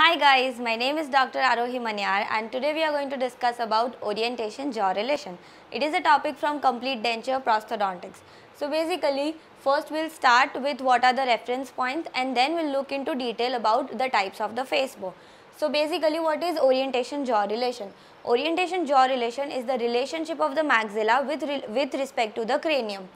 Hi guys, my name is Dr. Arohi Manyar and today we are going to discuss about orientation jaw relation. It is a topic from complete denture prosthodontics. So basically, first we'll start with what are the reference points and then we'll look into detail about the types of the face bow. So basically what is orientation jaw relation? Orientation jaw relation is the relationship of the maxilla with, re with respect to the cranium.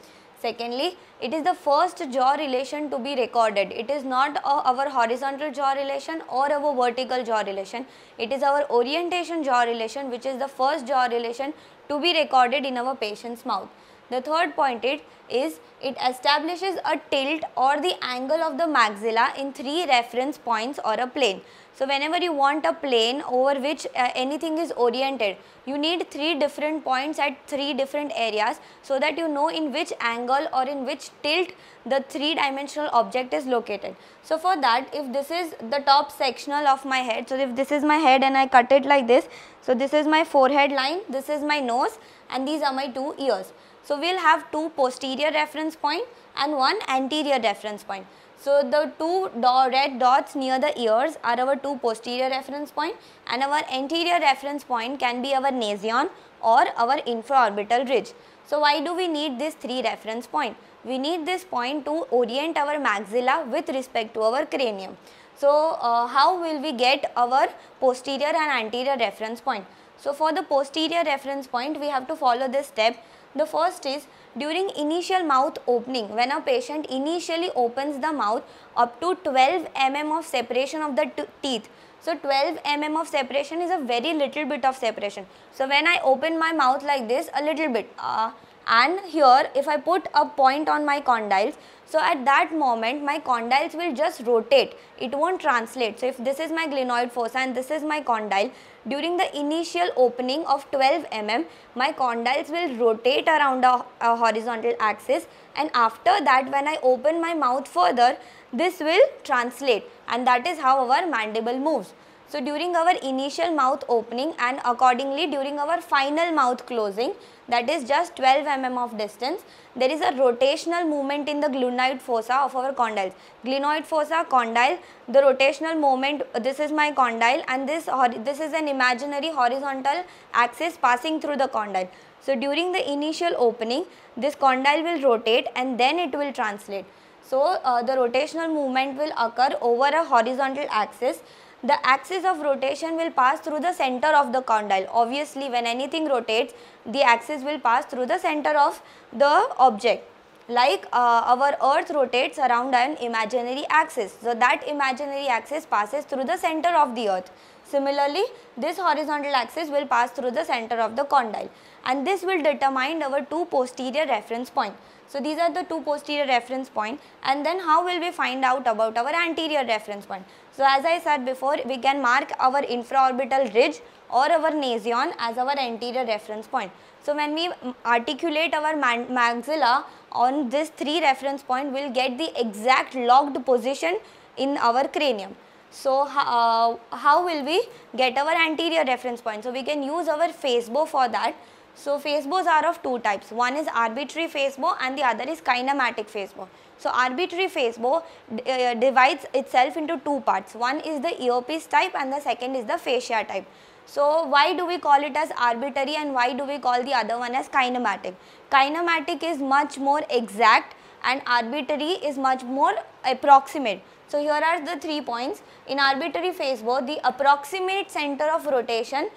Secondly, it is the first jaw relation to be recorded. It is not our horizontal jaw relation or our vertical jaw relation. It is our orientation jaw relation which is the first jaw relation to be recorded in our patient's mouth. The third point it is it establishes a tilt or the angle of the maxilla in three reference points or a plane. So whenever you want a plane over which uh, anything is oriented, you need three different points at three different areas so that you know in which angle or in which tilt the three dimensional object is located. So for that, if this is the top sectional of my head, so if this is my head and I cut it like this, so this is my forehead line, this is my nose and these are my two ears. So we'll have two posterior reference point and one anterior reference point. So the two do red dots near the ears are our two posterior reference point and our anterior reference point can be our nasion or our infraorbital ridge. So why do we need these three reference point? We need this point to orient our maxilla with respect to our cranium. So uh, how will we get our posterior and anterior reference point? So for the posterior reference point we have to follow this step the first is during initial mouth opening when a patient initially opens the mouth up to 12 mm of separation of the teeth. So 12 mm of separation is a very little bit of separation. So when I open my mouth like this a little bit uh, and here if I put a point on my condyles so at that moment my condyles will just rotate, it won't translate. So if this is my glenoid fossa and this is my condyle, during the initial opening of 12 mm, my condyles will rotate around a, a horizontal axis and after that when I open my mouth further, this will translate and that is how our mandible moves. So during our initial mouth opening and accordingly during our final mouth closing that is just 12 mm of distance there is a rotational movement in the glenoid fossa of our condyles. Glenoid fossa, condyle, the rotational movement this is my condyle and this, this is an imaginary horizontal axis passing through the condyle. So during the initial opening this condyle will rotate and then it will translate. So uh, the rotational movement will occur over a horizontal axis the axis of rotation will pass through the center of the condyle. Obviously, when anything rotates, the axis will pass through the center of the object. Like uh, our earth rotates around an imaginary axis. So, that imaginary axis passes through the center of the earth. Similarly, this horizontal axis will pass through the center of the condyle and this will determine our two posterior reference points. So these are the two posterior reference point and then how will we find out about our anterior reference point. So as I said before we can mark our infraorbital ridge or our nasion as our anterior reference point. So when we articulate our maxilla on this three reference point we will get the exact locked position in our cranium. So uh, how will we get our anterior reference point? So we can use our facebow for that. So facebows are of two types. One is arbitrary facebook and the other is kinematic facebook. So arbitrary facebook uh, divides itself into two parts. One is the earpiece type and the second is the fascia type. So why do we call it as arbitrary and why do we call the other one as kinematic? Kinematic is much more exact and arbitrary is much more approximate. So here are the three points. In arbitrary facebook, the approximate center of rotation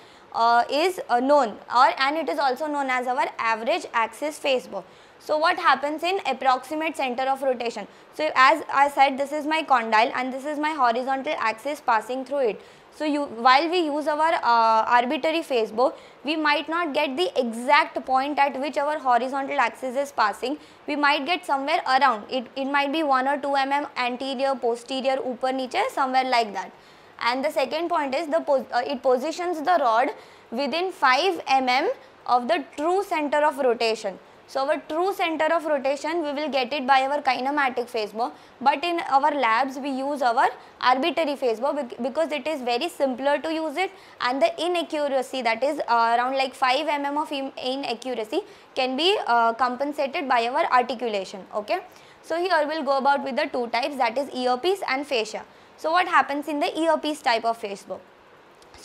uh, is uh, known or and it is also known as our average axis facebook. So what happens in approximate center of rotation? So as I said this is my condyle and this is my horizontal axis passing through it. So you, while we use our uh, arbitrary Facebook, we might not get the exact point at which our horizontal axis is passing. We might get somewhere around. It, it might be 1 or 2 mm anterior, posterior, upper, niche, somewhere like that. And the second point is the pos uh, it positions the rod within 5 mm of the true center of rotation. So our true center of rotation we will get it by our kinematic phase bow but in our labs we use our arbitrary phase bow because it is very simpler to use it and the inaccuracy that is uh, around like 5 mm of inaccuracy can be uh, compensated by our articulation okay. So here we will go about with the two types that is earpiece and fascia. So what happens in the earpiece type of phase bow?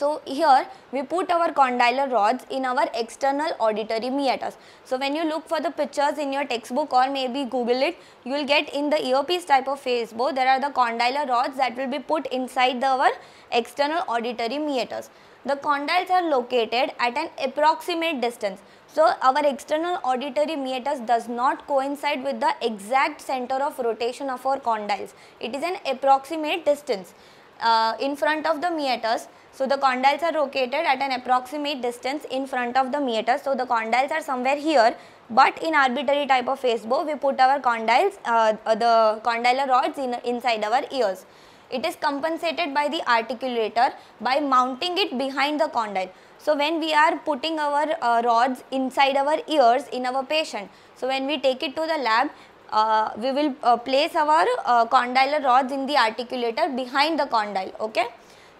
So here we put our condylar rods in our external auditory meatus. So when you look for the pictures in your textbook or maybe google it, you will get in the earpiece type of face bow there are the condylar rods that will be put inside the, our external auditory meatus. The condyles are located at an approximate distance. So our external auditory meatus does not coincide with the exact center of rotation of our condyles. It is an approximate distance. Uh, in front of the meatus, so the condyles are located at an approximate distance in front of the meater. So the condyles are somewhere here but in arbitrary type of bow, we put our condyles, uh, uh, the condylar rods in, inside our ears. It is compensated by the articulator by mounting it behind the condyle. So when we are putting our uh, rods inside our ears in our patient, so when we take it to the lab, uh, we will uh, place our uh, condylar rods in the articulator behind the condyle, okay.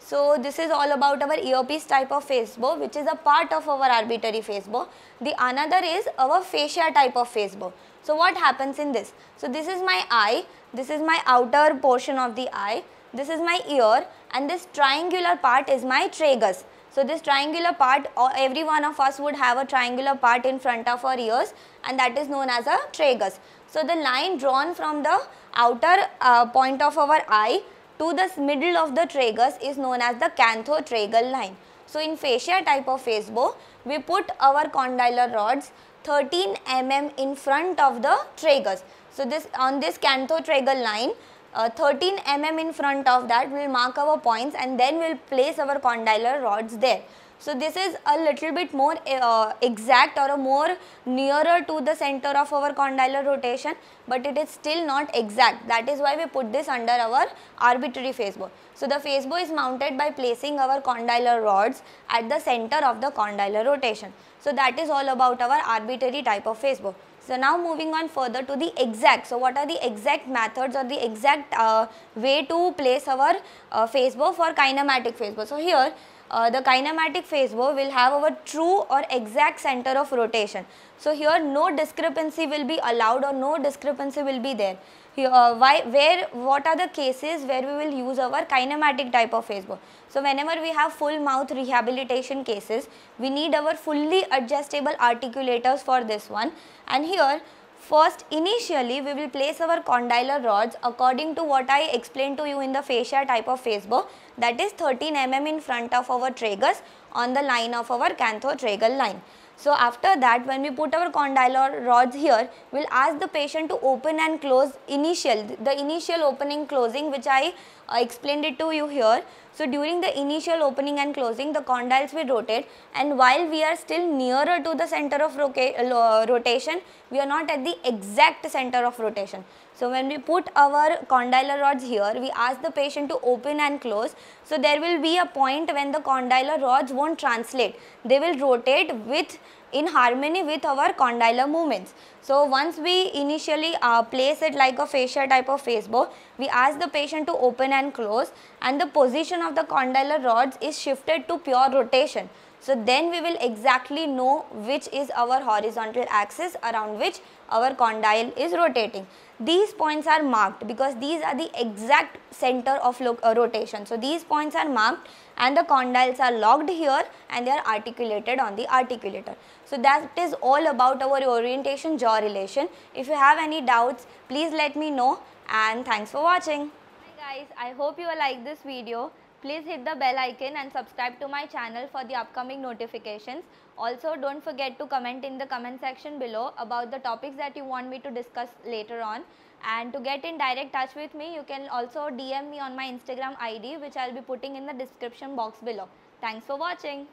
So this is all about our earpiece type of facebook, which is a part of our arbitrary facebook. The another is our fascia type of facebook. So what happens in this? So this is my eye, this is my outer portion of the eye, this is my ear and this triangular part is my tragus. So this triangular part, uh, every one of us would have a triangular part in front of our ears and that is known as a tragus. So the line drawn from the outer uh, point of our eye to this middle of the tragus is known as the canthotragal line. So in fascia type of bow, we put our condylar rods 13 mm in front of the tragus. So this on this canthotragal line, uh, 13 mm in front of that, we will mark our points and then we will place our condylar rods there. So this is a little bit more eh, uh, exact or a more nearer to the center of our condylar rotation but it is still not exact that is why we put this under our arbitrary facebow. So the facebow is mounted by placing our condylar rods at the center of the condylar rotation. So that is all about our arbitrary type of facebow. So now moving on further to the exact. So what are the exact methods or the exact uh, way to place our uh, for kinematic facebow? So here uh, the kinematic phase bow will have our true or exact center of rotation. So here no discrepancy will be allowed or no discrepancy will be there. Here, uh, why, where, what are the cases where we will use our kinematic type of phase bow? So whenever we have full mouth rehabilitation cases, we need our fully adjustable articulators for this one and here First, initially we will place our condylar rods according to what I explained to you in the fascia type of bow. that is 13 mm in front of our tragus on the line of our canthotragal line. So after that when we put our condylar rods here, we'll ask the patient to open and close initial, the initial opening closing which I explained it to you here. So during the initial opening and closing, the condyles will rotate and while we are still nearer to the center of uh, rotation, we are not at the exact center of rotation. So when we put our condylar rods here, we ask the patient to open and close. So there will be a point when the condylar rods won't translate. They will rotate with in harmony with our condylar movements. So once we initially uh, place it like a fascia type of face bow, we ask the patient to open and close and the position of the condylar rods is shifted to pure rotation. So then we will exactly know which is our horizontal axis around which our condyle is rotating. These points are marked because these are the exact center of uh, rotation. So these points are marked and the condyles are logged here and they are articulated on the articulator. So that is all about our orientation jaw relation. If you have any doubts, please let me know and thanks for watching. Hi guys, I hope you like this video. Please hit the bell icon and subscribe to my channel for the upcoming notifications. Also don't forget to comment in the comment section below about the topics that you want me to discuss later on. And to get in direct touch with me, you can also DM me on my Instagram ID which I'll be putting in the description box below. Thanks for watching.